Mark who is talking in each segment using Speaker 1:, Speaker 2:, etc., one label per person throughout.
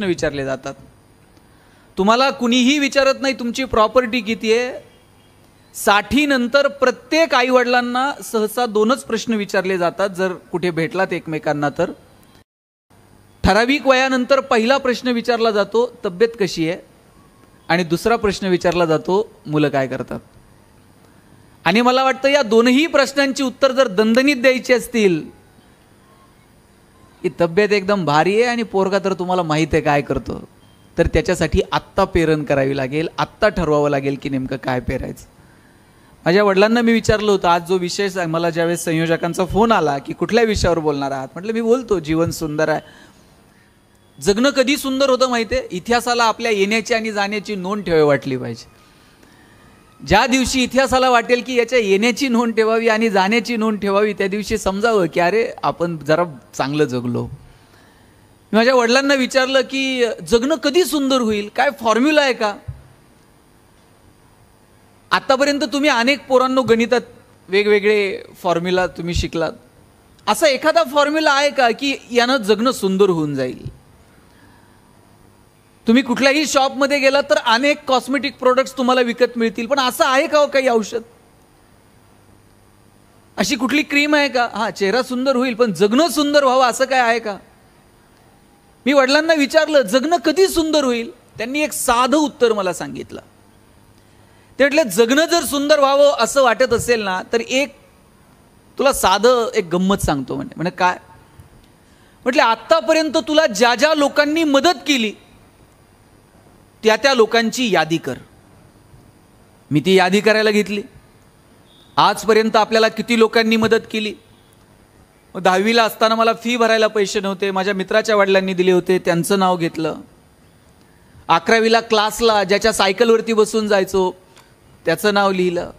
Speaker 1: प्रश्न विचारले जातात तुम्हाला कुणीही विचारत नाही तुमची प्रॉपर्टी किती आहे साठीनंतर प्रत्येक आईवडिलांना सहसा दोनच प्रश्न विचारले जातात जर कुठे भेटलात एकमेकांना तर ठराविक वयानंतर पहिला प्रश्न विचारला जातो तब्येत कशी आहे आणि दुसरा प्रश्न विचारला जातो मुलं काय करतात आणि मला वाटतं या दोनही प्रश्नांची उत्तर जर दणदणीत द्यायची असतील की तब्येत एकदम भारी आहे आणि पोरगा तर तुम्हाला माहीत आहे काय करतो तर त्याच्यासाठी आत्ता पेरण करावी लागेल आत्ता ठरवावं लागेल की नेमकं काय पेरायचं माझ्या वडिलांना मी विचारलं होतं आज जो विषय मला ज्यावेळेस संयोजकांचा फोन आला की कुठल्या विषयावर बोलणार आहात म्हटलं मी बोलतो जीवन सुंदर आहे जगणं कधी सुंदर होतं माहिती आहे इतिहासाला आपल्या येण्याची आणि जाण्याची नोंद ठेवावी वाटली पाहिजे ज्या दिवशी इतिहासाला वाटेल की याच्या येण्याची नोंद ठेवावी आणि जाण्याची नोंद ठेवावी त्या दिवशी समजावं की अरे आपण जरा चांगलं जगलो माझ्या वडिलांना विचारलं की जगणं कधी सुंदर होईल काय फॉर्म्युला आहे का आतापर्यंत तुम्ही अनेक पोरांनो गणितात वेगवेगळे फॉर्म्युला तुम्ही शिकलात असा एखादा फॉर्म्युला आहे का की यानं जगणं सुंदर होऊन जाईल तुम्ही कुठल्याही शॉपमध्ये गेला तर अनेक कॉस्मेटिक प्रोडक्ट्स तुम्हाला विकत मिळतील पण असं आहे का हो काही औषध अशी कुठली क्रीम आहे का हा चेहरा सुंदर होईल पण जगणं सुंदर व्हावं असं काय आहे का मी वडिलांना विचारलं जगणं कधी सुंदर होईल त्यांनी एक साधं उत्तर मला सांगितलं ते म्हटलं जगणं जर सुंदर व्हावं असं वाटत असेल ना तर एक तुला साधं एक गंमत सांगतो म्हणजे म्हणजे काय म्हटलं आत्तापर्यंत तुला ज्या ज्या लोकांनी मदत केली त्या त्या लोकांची यादी कर मी ती यादी करायला घेतली आजपर्यंत आपल्याला किती लोकांनी मदत केली दहावीला असताना मला फी भरायला पैसे नव्हते माझ्या मित्राच्या वडिलांनी दिले होते त्यांचं नाव घेतलं अकरावीला क्लासला ज्याच्या सायकलवरती बसून जायचो त्याचं नाव लिहिलं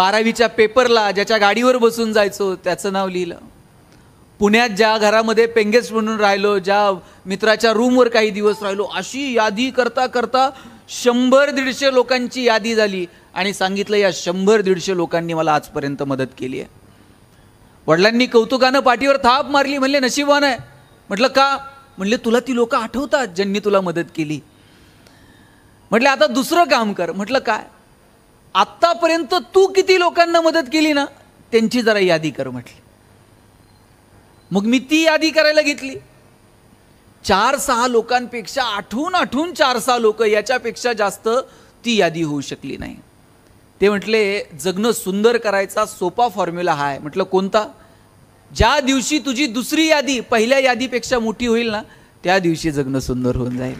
Speaker 1: बारावीच्या पेपरला ज्याच्या गाडीवर बसून जायचो त्याचं नाव लिहिलं पुण्यात ज्या घरामध्ये पेंगेस म्हणून राहिलो ज्या मित्राच्या रूमवर काही दिवस राहिलो अशी यादी करता करता शंभर दीडशे लोकांची यादी झाली आणि सांगितलं या शंभर दीडशे लोकांनी मला आजपर्यंत मदत केली आहे वडिलांनी कौतुकानं पाठीवर थाप मारली म्हणले नशीबवान आहे म्हटलं का म्हणले तुला ती लोकं आठवतात ज्यांनी तुला मदत केली म्हटलं आता दुसरं काम कर म्हटलं काय आत्तापर्यंत तू किती लोकांना मदत केली ना त्यांची जरा यादी कर म्हटली मग मी ती यादी करायला घेतली चार सहा लोकांपेक्षा आठवून आठून चार सहा लोक याच्यापेक्षा जास्त ती यादी होऊ शकली नाही ते म्हटले जगणं सुंदर करायचा सोपा फॉर्म्युला हा आहे म्हटलं कोणता ज्या दिवशी तुझी दुसरी यादी पहिल्या यादीपेक्षा मोठी होईल ना त्या दिवशी जगणं सुंदर होऊन जाईल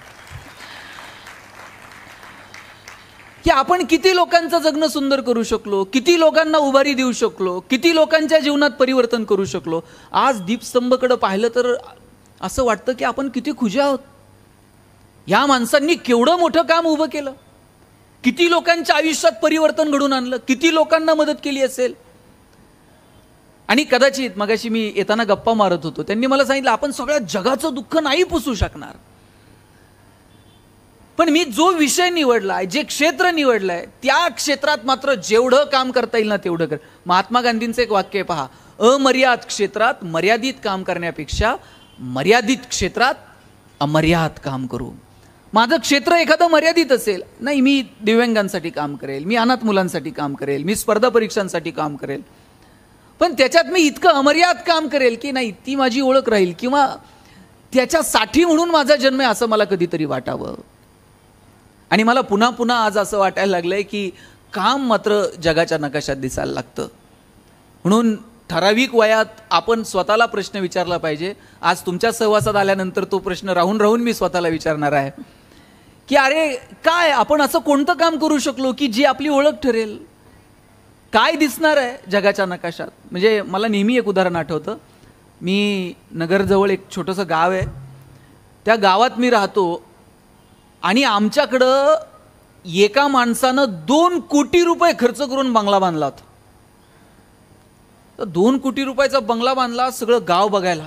Speaker 1: की आपण किती लोकांचं जगणं सुंदर करू शकलो किती लोकांना उभारी देऊ शकलो किती लोकांच्या जीवनात परिवर्तन करू शकलो आज दीपस्तंभकडे पाहिलं तर असं वाटतं की आपण किती खुजे आहोत या माणसांनी केवढं मोठं काम उभं केलं किती लोकांच्या आयुष्यात परिवर्तन घडून आणलं किती लोकांना मदत केली असेल आणि कदाचित मगाशी मी येताना गप्पा मारत होतो त्यांनी मला सांगितलं आपण सगळ्या जगाचं दुःख नाही पुसू शकणार पण मी जो विषय निवडलाय जे क्षेत्र निवडलंय त्या क्षेत्रात मात्र जेवढं काम करता येईल ना तेवढं कर महात्मा गांधींचं एक वाक्य पहा अमर्याद क्षेत्रात मर्यादित काम करण्यापेक्षा मर्यादित क्षेत्रात अमर्याद काम करू माझं क्षेत्र एखादं मर्यादित असेल नाही मी दिव्यांगांसाठी काम करेल मी अनाथ मुलांसाठी काम करेल मी स्पर्धा परीक्षांसाठी काम करेल पण त्याच्यात मी इतकं अमर्याद काम करेल की नाही ती माझी ओळख राहील किंवा त्याच्यासाठी म्हणून माझा जन्म आहे असं मला कधीतरी वाटावं आणि मला पुन्हा पुन्हा आज असं वाटायला लागलं आहे की काम मात्र जगाच्या नकाशात दिसायला लागतं म्हणून ठराविक वयात आपण स्वतःला प्रश्न विचारला पाहिजे आज तुमच्या सहवासात आल्यानंतर तो प्रश्न राहून राहून मी स्वतःला विचारणार आहे की अरे काय आपण असं कोणतं काम करू शकलो की जी आपली ओळख ठरेल काय दिसणार आहे जगाच्या नकाशात म्हणजे मला नेहमी एक उदाहरण आठवतं मी नगरजवळ एक छोटंसं गाव आहे त्या गावात मी राहतो आणि आमच्याकडं एका माणसानं दोन कोटी रुपये खर्च करून बंगला बांधला होता तर दोन कोटी रुपयाचा बंगला बांधला सगळं गाव बघायला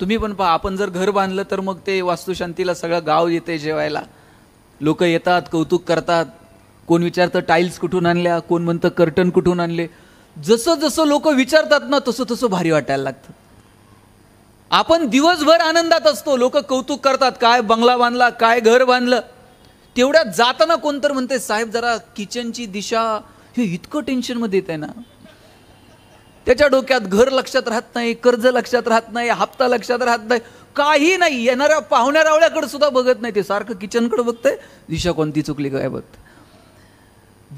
Speaker 1: तुम्ही पण पहा आपण जर घर बांधलं तर मग ते वास्तुशांतीला सगळं गाव येते जेवायला लोक येतात कौतुक करतात कोण विचारतं टाईल्स कुठून आणल्या कोण म्हणतं कर्टन कुठून आणले जसं जसं लोक विचारतात ना तसं तसं भारी वाटायला लागतं आपण दिवसभर आनंदात असतो लोक कौतुक करतात काय बंगला बांधला काय घर बांधलं तेवढ्यात जाताना कोणतर म्हणते साहेब जरा किचनची दिशा हे इतकं टेन्शनमध्ये येत आहे ना त्याच्या डोक्यात घर लक्षात राहत नाही कर्ज लक्षात राहत नाही हप्ता लक्षात राहत नाही काही नाही येणाऱ्या पाहुण्या रावळ्याकडे सुद्धा बघत नाही ते सारखं किचनकडे बघतंय दिशा कोणती चुकली काय बघत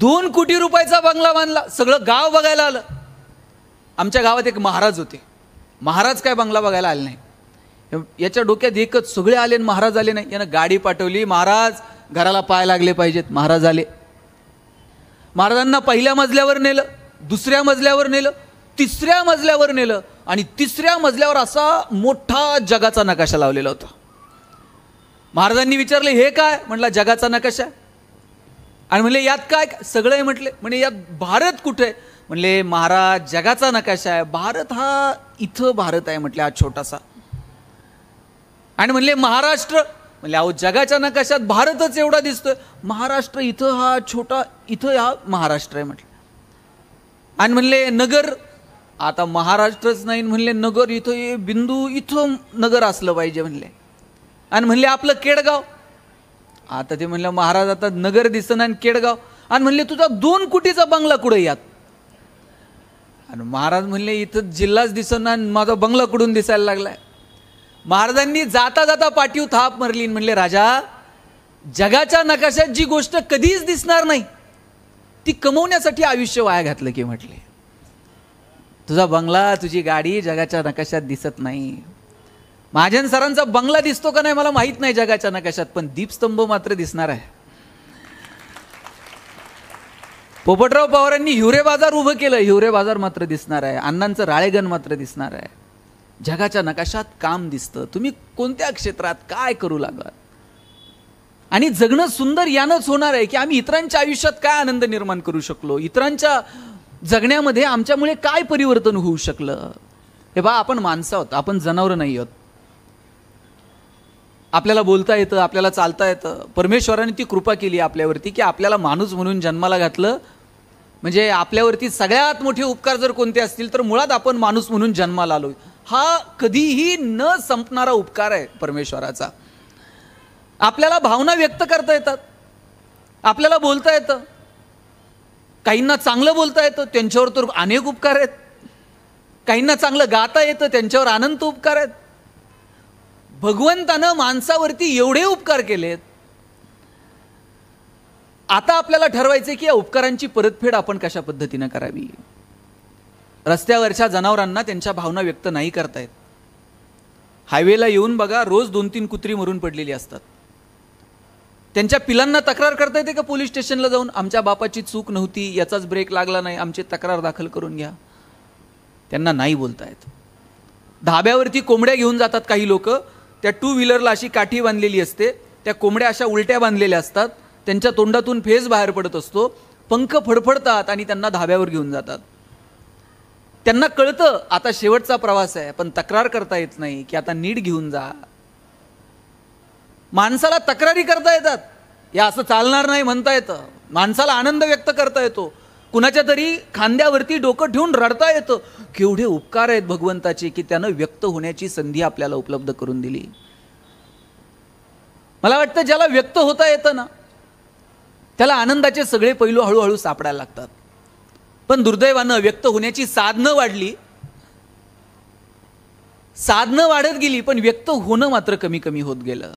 Speaker 1: दोन कोटी रुपयाचा बंगला बांधला सगळं गाव बघायला आलं आमच्या गावात एक महाराज होते महाराज काय बंगला बघायला आले नाही याच्या डोक्यात एकच सगळे आले आणि महाराज आले नाही यानं गाडी पाठवली महाराज घराला पाय लागले पाहिजेत महाराज आले महाराजांना पहिल्या मजल्यावर नेलं दुसऱ्या मजल्यावर नेलं तिसऱ्या मजल्यावर नेलं आणि तिसऱ्या मजल्यावर असा मोठा जगाचा नकाशा लावलेला होता महाराजांनी विचारले हे काय म्हटलं जगाचा नकाशा आणि म्हणले यात काय सगळे म्हटले म्हणजे यात भारत कुठे म्हणले महाराज जगाचा नकाशा आहे भारत हा इथं भारत आहे म्हटले हा छोटासा आणि म्हणले महाराष्ट्र म्हणले अहो जगाच्या नकाशात भारतच एवढा दिसतोय महाराष्ट्र इथं हा छोटा इथं हा महाराष्ट्र आहे म्हटलं आणि म्हणले नगर आता महाराष्ट्रच नाही म्हणले नगर इथं हे बिंदू इथं नगर असलं पाहिजे म्हणले आणि म्हणले आपलं केडगाव आता ते म्हणलं महाराज आता नगर दिसणं आणि केडगाव आणि म्हणले तुझा दोन कुटीचा बंगला कुठे यात आणि महाराज म्हणले इथं जिल्हाच दिसना माझा बंगला कुठून दिसायला लागलाय महाराजांनी जाता जाता पाठीव थाप मरली म्हणले राजा जगाच्या नकाशात जी गोष्ट कधीच दिसणार नाही ती कमवण्यासाठी आयुष्य वाया घातलं की म्हटले तुझा बंगला तुझी गाडी जगाच्या नकाशात दिसत नाही महाजन सरांचा बंगला दिसतो का नाही मला माहीत नाही जगाच्या नकाशात पण दीपस्तंभ मात्र दिसणार आहे पोपटराव पवारांनी हिवरे बाजार उभं केलं हिवरे बाजार मात्र दिसणार आहे अण्णांचं राळेगण मात्र दिसणार आहे जगाच्या नकाशात काम दिसतं तुम्ही कोणत्या क्षेत्रात काय करू लागलात आणि जगणं सुंदर यानंच होणार आहे की आम्ही इतरांच्या आयुष्यात काय आनंद निर्माण करू शकलो इतरांच्या जगण्यामध्ये आमच्यामुळे काय परिवर्तन होऊ शकलं हे बा आपण माणसं आहोत आपण जनावरं नाही आहोत आपल्याला बोलता येतं आपल्याला चालता येतं परमेश्वराने ती कृपा केली आपल्यावरती की आपल्याला माणूस म्हणून जन्माला घातलं म्हणजे आपल्यावरती सगळ्यात मोठे उपकार जर कोणते असतील तर मुळात आपण माणूस म्हणून जन्माला आलो हा कधीही न संपणारा उपकार आहे परमेश्वराचा आपल्याला भावना व्यक्त करता येतात आपल्याला बोलता येतं काहींना चांगलं बोलता येतं त्यांच्यावर तर अनेक उपकार आहेत काहींना चांगलं गाता येतं त्यांच्यावर आनंद उपकार आहेत भगवंतानं माणसावरती एवढे उपकार केलेत आता आपल्याला ठरवायचे की या उपकारांची परतफेड आपण कशा पद्धतीनं करावी रस्त्यावरच्या जनावरांना त्यांच्या भावना व्यक्त नाही करतायत हायवेला येऊन बघा रोज दोन तीन कुत्री मरून पडलेली असतात त्यांच्या पिलांना तक्रार करता येते का पोलीस स्टेशनला जाऊन आमच्या बापाची चूक नव्हती याचाच ब्रेक लागला नाही आमची तक्रार दाखल करून घ्या त्यांना नाही बोलतायत धाब्यावरती कोंबड्या घेऊन जातात काही लोक त्या टू व्हीलरला अशी काठी बांधलेली असते त्या कोंबड्या अशा उलट्या बांधलेल्या असतात त्यांच्या तोंडातून फेस बाहेर पडत असतो पंख फडफडतात आणि त्यांना धाब्यावर घेऊन जातात त्यांना कळतं आता शेवटचा प्रवास आहे पण तक्रार करता येत नाही की आता नीट घेऊन जा माणसाला तक्रारी करता येतात या असं चालणार नाही म्हणता येतं माणसाला आनंद व्यक्त करता येतो कुणाच्या तरी खांद्यावरती डोकं ठेवून रडता येतं केवढे उपकार आहेत भगवंताचे की त्यानं व्यक्त होण्याची संधी आपल्याला उपलब्ध करून दिली मला वाटतं ज्याला व्यक्त होता येतं ना त्याला आनंदाचे सगळे पैलू हळूहळू सापडायला लागतात पण दुर्दैवानं व्यक्त होण्याची साधनं वाढली साधनं वाढत गेली पण व्यक्त होणं मात्र कमी कमी होत गेलं